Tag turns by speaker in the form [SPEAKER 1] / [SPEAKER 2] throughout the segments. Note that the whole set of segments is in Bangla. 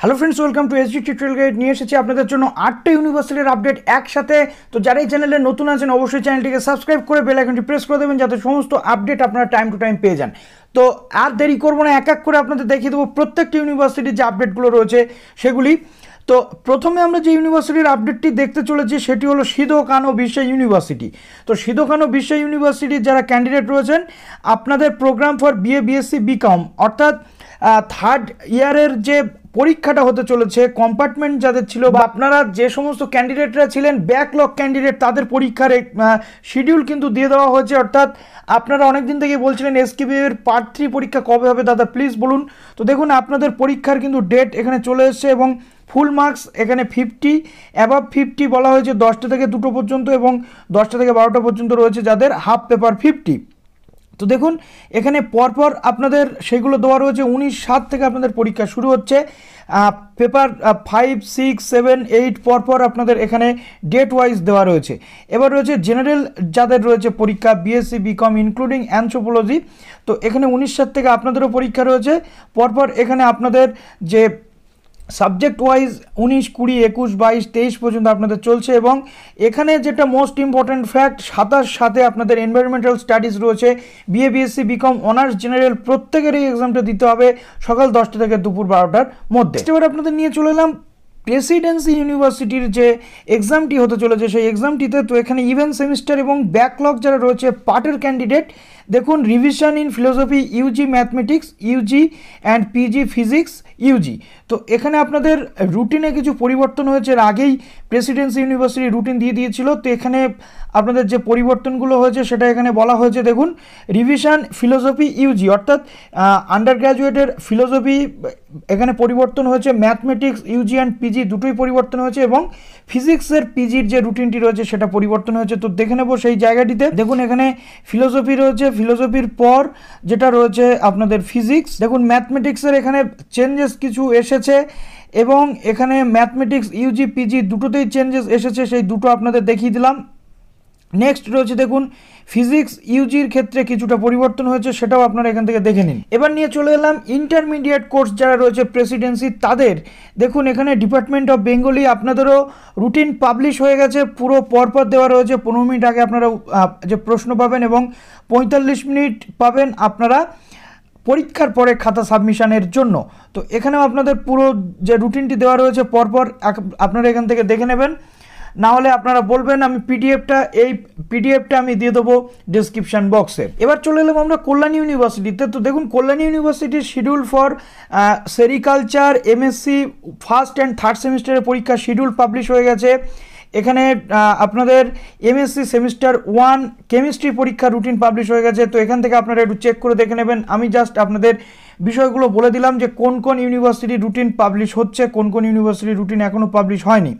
[SPEAKER 1] hello friends welcome to SD tutorial guide নিয়ে এসেছি আপনাদের জন্য আটটা ইউনিভার্সিটির আপডেট একসাথে তো যারা এই চ্যানেলে নতুন আছেন অবশ্যই চ্যানেলটিকে সাবস্ক্রাইব করে বেল আইকনটি প্রেস করে দেবেন যাতে সমস্ত আপডেট আপনারা টাইম টু টাইম পেয়ে যান তো আর দেরি করবো না এক এক করে আপনাদের দেখিয়ে দেবো প্রত্যেকটি ইউনিভার্সিটির যে আপডেটগুলো রয়েছে সেগুলি তো প্রথমে আমরা যে ইউনিভার্সিটির আপডেটটি দেখতে চলেছি সেটি হলো সিধো কানো বিশ্ব ইউনিভার্সিটি তো সিধো কানো বিশ্ব ইউনিভার্সিটির যারা ক্যান্ডিডেট রয়েছেন আপনাদের program for BA BSc BCom অর্থাৎ থার্ড ইয়ারের যে পরীক্ষাটা হতে চলেছে কম্পার্টমেন্ট যাদের ছিল বা আপনারা যে সমস্ত ক্যান্ডিডেটরা ছিলেন ব্যাকলগ ক্যান্ডিডেট তাদের পরীক্ষার শিডিউল কিন্তু দিয়ে দেওয়া হয়েছে অর্থাৎ আপনারা অনেক দিন থেকে বলছিলেন এর পার্ট থ্রি পরীক্ষা কবে হবে দাদা প্লিজ বলুন তো দেখুন আপনাদের পরীক্ষার কিন্তু ডেট এখানে চলে এসছে এবং ফুল মার্কস এখানে ফিফটি অ্যাবাভ ফিফটি বলা হয়েছে দশটা থেকে দুটো পর্যন্ত এবং দশটা থেকে বারোটা পর্যন্ত রয়েছে যাদের হাফ পেপার ফিফটি তো দেখুন এখানে পরপর আপনাদের সেগুলো দেওয়া রয়েছে উনিশ সাত থেকে আপনাদের পরীক্ষা শুরু হচ্ছে paper five six seven eight পরপর আপনাদের এখানে ডেট ওয়াইজ দেওয়া রয়েছে এবার রয়েছে জেনারেল যাদের রয়েছে পরীক্ষা বিএসসি বিকম ইনক্লুডিং অ্যান্থ্রোপোলজি তো এখানে উনিশ সাত থেকে আপনাদেরও পরীক্ষা রয়েছে পরপর এখানে আপনাদের যে সাবজেক্ট ওয়াইজ উনিশ কুড়ি একুশ বাইশ তেইশ পর্যন্ত আপনাদের চলছে এবং এখানে যেটা মোস্ট ইম্পর্ট্যান্ট ফ্যাক্ট সাতাশ সাথে আপনাদের এনভায়রনমেন্টাল স্টাডিজ রয়েছে BA BSc BCom honours general প্রত্যেকেরই এক্সামটা দিতে হবে সকাল দশটা থেকে দুপুর বারোটার মধ্যে এবার আপনাদের নিয়ে চলে এলাম প্রেসিডেন্সি ইউনিভার্সিটির যে এক্সামটি হতে চলেছে সেই এক্সামটিতে তো এখানে ইভেন সেমিস্টার এবং ব্যাকলগ যারা রয়েছে পার্টের ক্যান্ডিডেট দেখুন revision in philosophy UG mathematics UG and PG physics UG তো এখানে আপনাদের রুটিনে কিছু পরিবর্তন হয়েছে এর আগেই প্রেসিডেন্সি ইউনিভার্সিটি রুটিন দিয়ে দিয়েছিল তো এখানে আপনাদের যে পরিবর্তনগুলো হয়েছে সেটা এখানে বলা হয়েছে দেখুন রিভিশন ফিলোসফি ইউজি অর্থাৎ আন্ডার গ্র্যাজুয়েটের ফিলোসফি এখানে পরিবর্তন হয়েছে ম্যাথমেটিক্স ইউজি অ্যান্ড পিজি দুটোই পরিবর্তন হয়েছে এবং ফিজিক্সের পিজির যে রুটিনটি রয়েছে সেটা পরিবর্তন হয়েছে তো দেখে নেবো সেই জায়গাটিতে দেখুন এখানে ফিলোসফি রয়েছে ফিলোসফির পর যেটা রয়েছে আপনাদের ফিজিক্স দেখুন ম্যাথমেটিক্সের এখানে চেঞ্জেস কিছু এসেছে এবং এখানে ম্যাথমেটিক্স ইউজি পিজি দুটোতেই চেঞ্জেস এসেছে সেই দুটো আপনাদের দেখিয়ে দিলাম নেক্সট রয়েছে দেখুন ফিজিক্স ইউজির ক্ষেত্রে কিছুটা পরিবর্তন হয়েছে সেটাও আপনারা এখান থেকে দেখে নিন এবার নিয়ে চলে এলাম ইন্টারমিডিয়েট কোর্স যারা রয়েছে প্রেসিডেন্সি তাদের দেখুন এখানে ডিপার্টমেন্ট অফ বেঙ্গলি আপনাদেরও রুটিন পাবলিশ হয়ে গেছে পুরো পরপর দেওয়া রয়েছে পনেরো মিনিট আগে আপনারা যে প্রশ্ন পাবেন এবং পঁয়তাল্লিশ মিনিট পাবেন আপনারা পরীক্ষার পরে খাতা সাবমিশনের জন্য তো এখানেও আপনাদের পুরো যে রুটিনটি দেওয়া রয়েছে পরপর আপনারা এখান থেকে দেখে নেবেন নাহলে আপনারা বলবেন আমি পিডিএফটা এই পিডিএফটা আমি দিয়ে দেবো ডিসক্রিপশান বক্সে এবার চলে এলাম আমরা কল্যাণ ইউনিভার্সিটিতে তো দেখুন কল্যাণী ইউনিভার্সিটির schedule for sericulture MSc first and third সেমিস্টারের পরীক্ষা শিডিউল পাবলিশ হয়ে গেছে এখানে আপনাদের এমএসসি সেমিস্টার ওয়ান কেমিস্ট্রি পরীক্ষা রুটিন পাবলিশ হয়ে গেছে তো এখান থেকে আপনারা একটু চেক করে দেখে নেবেন আমি জাস্ট আপনাদের বিষয়গুলো বলে দিলাম যে কোন কোন ইউনিভার্সিটি রুটিন পাবলিশ হচ্ছে কোন কোন ইউনিভার্সিটি রুটিন এখনও পাবলিশ হয়নি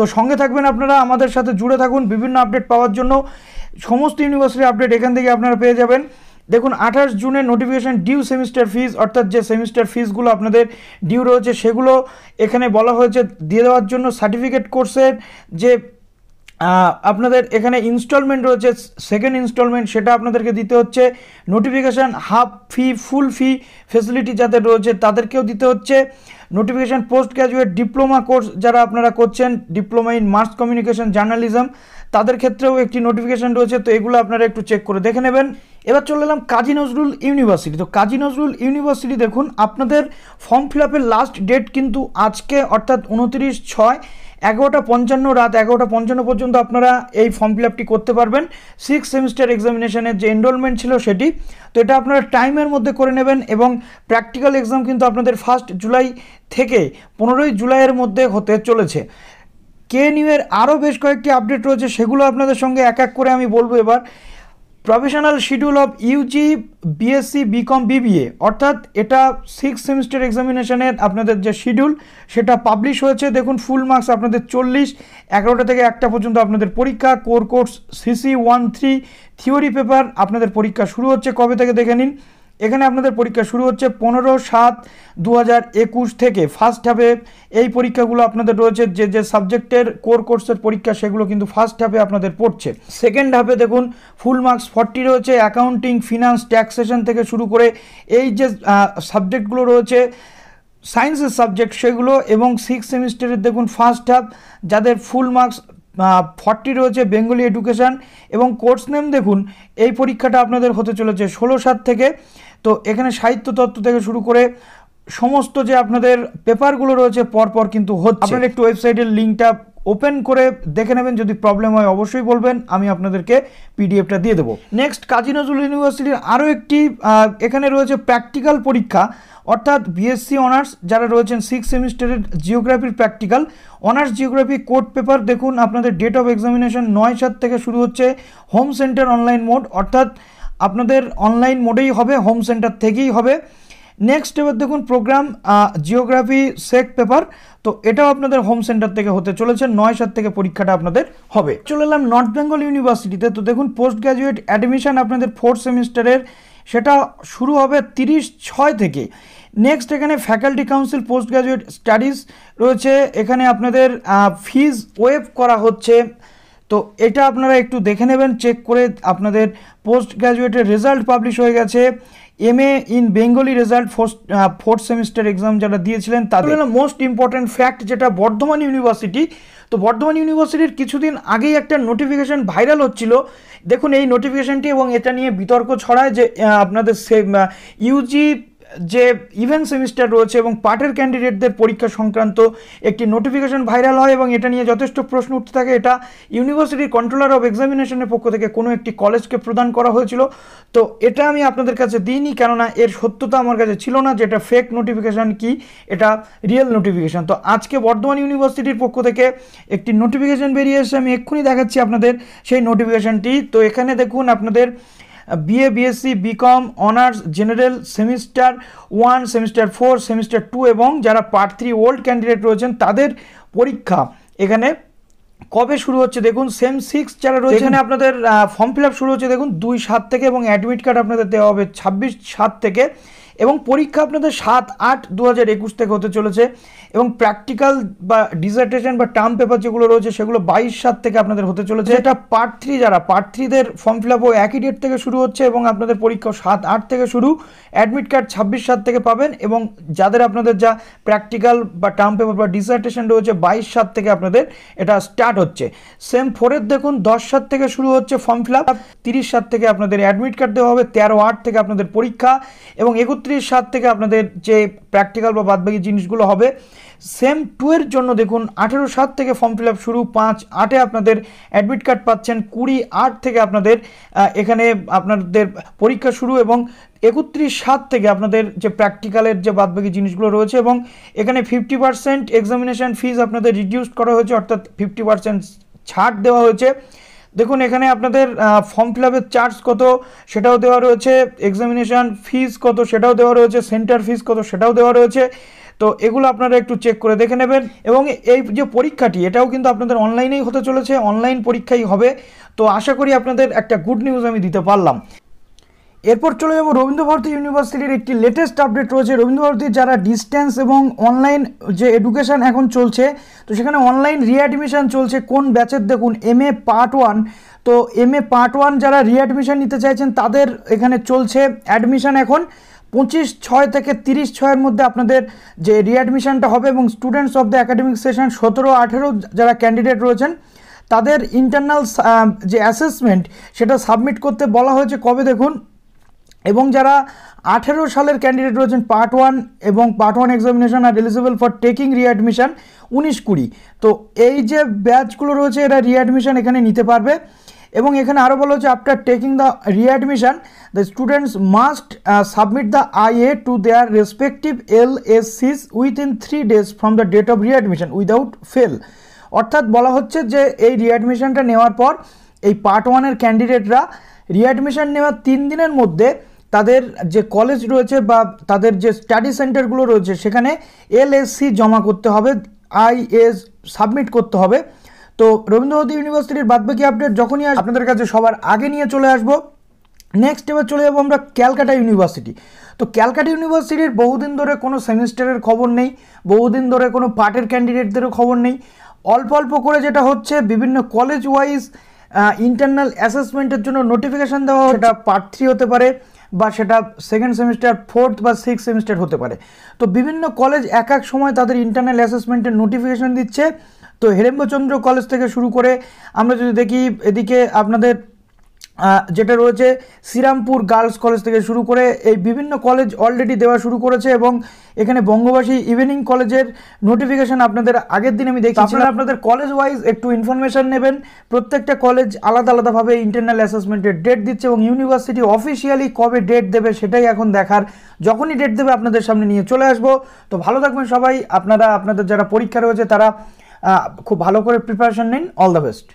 [SPEAKER 1] তো সঙ্গে থাকবেন আপনারা আমাদের সাথে জুড়ে থাকুন বিভিন্ন আপডেট পাওয়ার জন্য সমস্ত ইউনিভার্সিটি আপডেট এখান থেকে আপনারা পেয়ে যাবেন দেখুন আঠাশ জুনে নোটিফিকেশান ডিউ সেমিস্টার ফিজ অর্থাৎ যে সেমিস্টার ফিজগুলো আপনাদের ডিউ রয়েছে সেগুলো এখানে বলা হয়েছে দিয়ে দেওয়ার জন্য সার্টিফিকেট কোর্সের যে আপনাদের এখানে ইনস্টলমেন্ট রয়েছে সেকেন্ড ইনস্টলমেন্ট সেটা আপনাদেরকে দিতে হচ্ছে notification half fee full fee facility যাদের রয়েছে তাদেরকেও দিতে হচ্ছে notification post graduate diploma course যারা আপনারা করছেন diploma in mass communication journalism তাদের ক্ষেত্রেও একটি নোটিফিকেশান রয়েছে তো এগুলো আপনারা একটু চেক করে দেখে নেবেন এবার চলে এলাম কাজী নজরুল ইউনিভার্সিটি তো কাজী নজরুল ইউনিভার্সিটি দেখুন আপনাদের ফর্ম ফিল আপের লাস্ট ডেট কিন্তু আজকে অর্থাৎ উনত্রিশ ছয় এগারোটা পঞ্চান্ন রাত এগারোটা পঞ্চান্ন পর্যন্ত আপনারা এই ফর্ম ফিল আপটি করতে পারবেন সিক্স সেমিস্টার এক্সামিনেশনের যে এনরোলমেন্ট ছিল সেটি তো এটা আপনারা টাইমের মধ্যে করে নেবেন এবং প্র্যাকটিক্যাল এক্সাম কিন্তু আপনাদের ফার্স্ট জুলাই থেকে পনেরোই জুলাইয়ের মধ্যে হতে চলেছে কে নিউ এর আরও বেশ কয়েকটি আপডেট রয়েছে সেগুলো আপনাদের সঙ্গে এক এক করে আমি বলবো এবার professional schedule of UG BSc BCom BBA অর্থাৎ এটা সিক্স সেমিস্টার এক্সামিনেশনের আপনাদের যে শিডিউল সেটা পাবলিশ হয়েছে দেখুন ফুল মার্কস আপনাদের চল্লিশ এগারোটা থেকে একটা পর্যন্ত আপনাদের পরীক্ষা core course CC one three theory paper আপনাদের পরীক্ষা শুরু হচ্ছে কবে থেকে দেখে নিন এখানে আপনাদের পরীক্ষা শুরু হচ্ছে পনেরো সাত দু থেকে ফার্স্ট হাফে এই পরীক্ষাগুলো আপনাদের রয়েছে যে যে সাবজেক্টের কোর কোর্সের পরীক্ষা সেগুলো কিন্তু ফার্স্ট হাফে আপনাদের পড়ছে সেকেন্ড হাফে দেখুন ফুল মার্কস ফর্টি রয়েছে অ্যাকাউন্টিং ফিনান্স ট্যাক্সেশন থেকে শুরু করে এই যে সাবজেক্টগুলো রয়েছে সায়েন্সের সাবজেক্ট সেগুলো এবং সিক্স সেমিস্টারের দেখুন ফার্স্ট হাফ যাদের ফুল মার্কস ফর্টি রয়েছে বেঙ্গলি এডুকেশান এবং কোর্স নেম দেখুন এই পরীক্ষাটা আপনাদের হতে চলেছে ষোলো সাত থেকে তো এখানে সাহিত্য তত্ত্ব থেকে শুরু করে সমস্ত যে আপনাদের পেপারগুলো রয়েছে পরপর কিন্তু হচ্ছে আপনার একটু ওয়েবসাইটের লিঙ্কটা ওপেন করে দেখে নেবেন যদি প্রবলেম হয় অবশ্যই বলবেন আমি আপনাদেরকে পিডিএফটা দিয়ে দেবো নেক্সট কাজী নজরুল ইউনিভার্সিটির আরও একটি এখানে রয়েছে প্র্যাকটিক্যাল পরীক্ষা অর্থাৎ বিএসসি অনার্স যারা রয়েছেন সিক্স সেমিস্টারের জিওগ্রাফির practical honours geography court paper দেখুন আপনাদের ডেট অফ এক্সামিনেশন নয় সাত থেকে শুরু হচ্ছে হোম সেন্টার অনলাইন মোড অর্থাৎ আপনাদের অনলাইন মোডেই হবে হোম সেন্টার থেকেই হবে নেক্সট এবার দেখুন প্রোগ্রাম জিওগ্রাফি সেক পেপার তো এটাও আপনাদের হোম সেন্টার থেকে হতে চলেছে নয় সাত থেকে পরীক্ষাটা আপনাদের হবে চলে এলাম নর্থ বেঙ্গল ইউনিভার্সিটিতে তো দেখুন পোস্ট গ্র্যাজুয়েট অ্যাডমিশান আপনাদের ফোর্থ সেমিস্টারের সেটা শুরু হবে তিরিশ ছয় থেকে নেক্সট এখানে faculty council post graduate studies রয়েছে এখানে আপনাদের ফিজ ওয়েভ করা হচ্ছে তো এটা আপনারা একটু দেখে নেবেন চেক করে আপনাদের পোস্ট গ্র্যাজুয়েটের রেজাল্ট পাবলিশ হয়ে গেছে M A in Bengali result fourth fourth semester exam যারা দিয়েছিলেন তাদের মোস্ট ইম্পর্ট্যান্ট ফ্যাক্ট যেটা বর্ধমান ইউনিভার্সিটি তো বর্ধমান ইউনিভার্সিটির কিছুদিন আগেই একটা নোটিফিকেশান ভাইরাল হচ্ছিল দেখুন এই নোটিফিকেশানটি এবং এটা নিয়ে বিতর্ক ছড়ায় যে আপনাদের সে ইউজি যে ইভেন্ট সেমিস্টার রয়েছে এবং পার্টের ক্যান্ডিডেটদের পরীক্ষা সংক্রান্ত একটি নোটিফিকেশন ভাইরাল হয় এবং এটা নিয়ে যথেষ্ট প্রশ্ন উঠতে থাকে এটা ইউনিভার্সিটির কন্ট্রোলার অফ এক্সামিনেশনের পক্ষ থেকে কোনো একটি কলেজকে প্রদান করা হয়েছিল তো এটা আমি আপনাদের কাছে দিইনি কেননা এর সত্যতা আমার কাছে ছিল না যেটা ফেক নোটিফিকেশান কি এটা রিয়েল নোটিফিকেশান তো আজকে বর্ধমান ইউনিভার্সিটির পক্ষ থেকে একটি নোটিফিকেশান বেরিয়ে এসে আমি এক্ষুনি দেখাচ্ছি আপনাদের সেই নোটিফিকেশানটি তো এখানে দেখুন আপনাদের BA BSc BCom honours general semester one semester four semester two এবং যারা পার্ট থ্রি ওল্ড ক্যান্ডিডেট রয়েছেন তাদের পরীক্ষা এখানে কবে শুরু হচ্ছে দেখুন সেম সিক্স যারা রয়েছে এখানে আপনাদের ফর্ম ফিল শুরু হচ্ছে দেখুন দুই সাত থেকে এবং অ্যাডমিট কার্ড আপনাদের দেওয়া হবে ছাব্বিশ সাত থেকে এবং পরীক্ষা আপনাদের সাত আট দু হাজার একুশ থেকে হতে চলেছে এবং প্র্যাকটিক্যাল বা ডিজার্টেশন বা টার্ম পেপার যেগুলো রয়েছে সেগুলো বাইশ সাত থেকে আপনাদের হতে চলেছে এটা পার্ট থ্রি যারা পার্ট থ্রিদের ফর্ম ফিল আপ একই ডেট থেকে শুরু হচ্ছে এবং আপনাদের পরীক্ষা সাত আট থেকে শুরু অ্যাডমিট কার্ড ছাব্বিশ সাত থেকে পাবেন এবং যাদের আপনাদের যা প্র্যাকটিক্যাল বা টার্ম পেপার বা ডিসার্টেশন রয়েছে বাইশ সাত থেকে আপনাদের এটা স্টার্ট হচ্ছে সেম ফোরের দেখুন দশ সাত থেকে শুরু হচ্ছে ফর্ম ফিল আপ তিরিশ সাত থেকে আপনাদের অ্যাডমিট কার্ড দেওয়া হবে তেরো আট থেকে আপনাদের পরীক্ষা এবং একত্রিশ উনত্রিশ সাত থেকে আপনাদের যে প্র্যাকটিক্যাল বা বাদবাকি জিনিসগুলো হবে সেম টু এর জন্য দেখুন আঠেরো সাত থেকে ফর্ম ফিল শুরু পাঁচ আটে আপনাদের অ্যাডমিট কার্ড পাচ্ছেন কুড়ি আট থেকে আপনাদের এখানে আপনাদের পরীক্ষা শুরু এবং একত্রিশ সাত থেকে আপনাদের যে প্র্যাকটিক্যালের যে বাদবাকি জিনিসগুলো রয়েছে এবং এখানে ফিফটি পার্সেন্ট এক্সামিনেশান ফিজ আপনাদের রিডিউস করা হয়েছে অর্থাৎ ফিফটি পার্সেন্ট ছাড় দেওয়া হয়েছে দেখুন এখানে আপনাদের ফর্ম ফিল আপের চার্জ কত সেটাও দেওয়া রয়েছে এক্সামিনেশান ফিস কত সেটাও দেওয়া রয়েছে সেন্টার ফিস কত সেটাও দেওয়া রয়েছে তো এগুলো আপনারা একটু চেক করে দেখে নেবেন এবং এই যে পরীক্ষাটি এটাও কিন্তু আপনাদের অনলাইনেই হতে চলেছে অনলাইন পরীক্ষাই হবে তো আশা করি আপনাদের একটা গুড নিউজ আমি দিতে পারলাম এরপর চলে যাব রবীন্দ্রভারতী ইউনিভার্সিটির একটি লেটেস্ট আপডেট রয়েছে রবীন্দ্রভারতীর যারা ডিস্ট্যান্স এবং অনলাইন যে এডুকেশান এখন চলছে তো সেখানে অনলাইন রিঅ্যাডমিশান চলছে কোন ব্যাচের দেখুন এম এ পার্ট ওয়ান তো এম এ পার্ট ওয়ান যারা রিঅ্যাডমিশান নিতে চাইছেন তাদের এখানে চলছে অ্যাডমিশান এখন পঁচিশ ছয় থেকে তিরিশ ছয়ের মধ্যে আপনাদের যে রিঅ্যাডমিশানটা হবে এবং students of the academic session সতেরো আঠেরো যারা ক্যান্ডিডেট রয়েছেন তাদের ইন্টারনাল যে অ্যাসেসমেন্ট সেটা সাবমিট করতে বলা হয়েছে কবে দেখুন এবং যারা আঠেরো সালের ক্যান্ডিডেট রয়েছেন পার্ট ওয়ান এবং part one examination are eligible for taking readmission উনিশ কুড়ি তো এই যে ব্যাচগুলো রয়েছে এরা রিঅ্যাডমিশান এখানে নিতে পারবে এবং এখানে আরও বলা হচ্ছে after taking the readmission the students must submit the I A to their respective L S C's within three days from the date of readmission without fail অর্থাৎ বলা হচ্ছে যে এই রিঅ্যাডমিশানটা নেওয়ার পর এই পার্ট ওয়ানের ক্যান্ডিডেটরা রিঅ্যাডমিশান নেওয়ার তিন দিনের মধ্যে তাদের যে কলেজ রয়েছে বা তাদের যে স্টাডি সেন্টারগুলো রয়েছে সেখানে এলএসসি জমা করতে হবে আইএস সাবমিট করতে হবে তো রবীন্দ্রভারতী ইউনিভার্সিটির বাদবাকি আপডেট যখনই আস আপনাদের কাছে সবার আগে নিয়ে চলে আসবো নেক্সট এবার চলে যাবো আমরা ক্যালকাটা ইউনিভার্সিটি তো ক্যালকাটা ইউনিভার্সিটির বহুদিন ধরে কোনো সেমিস্টারের খবর নেই বহুদিন ধরে কোনো পার্টের ক্যান্ডিডেটদেরও খবর নেই অল্প অল্প করে যেটা হচ্ছে বিভিন্ন কলেজ ওয়াইজ ইন্টারনাল অ্যাসেসমেন্টের জন্য নোটিফিকেশান দেওয়া সেটা পার্ট থ্রি হতে পারে বা সেটা সেকেন্ড সেমিস্টার ফোর্থ বা সিক্স সেমিস্টার হতে পারে তো বিভিন্ন কলেজ এক এক সময় তাদের ইন্টারনাল অ্যাসেসমেন্টের নোটিফিকেশন দিচ্ছে তো হেরেম্বচন্দ্র কলেজ থেকে শুরু করে আমরা যদি দেখি এদিকে আপনাদের যেটা রয়েছে শ্রীরামপুর গার্লস কলেজ থেকে শুরু করে এই বিভিন্ন কলেজ অলরেডি দেওয়া শুরু করেছে এবং এখানে বঙ্গবাসী ইভিনিং কলেজের নোটিফিকেশান আপনাদের আগের দিন আমি দেখি আপনারা আপনাদের কলেজ ওয়াইজ একটু ইনফরমেশান নেবেন প্রত্যেকটা কলেজ আলাদা আলাদাভাবে ইন্টারনাল অ্যাসেসমেন্টের ডেট দিচ্ছে এবং ইউনিভার্সিটি অফিসিয়ালি কবে ডেট দেবে সেটাই এখন দেখার যখনই ডেট দেবে আপনাদের সামনে নিয়ে চলে আসবো তো ভালো থাকবেন সবাই আপনারা আপনাদের যারা পরীক্ষা রয়েছে তারা খুব ভালো করে প্রিপারেশন নিন অল দ্য বেস্ট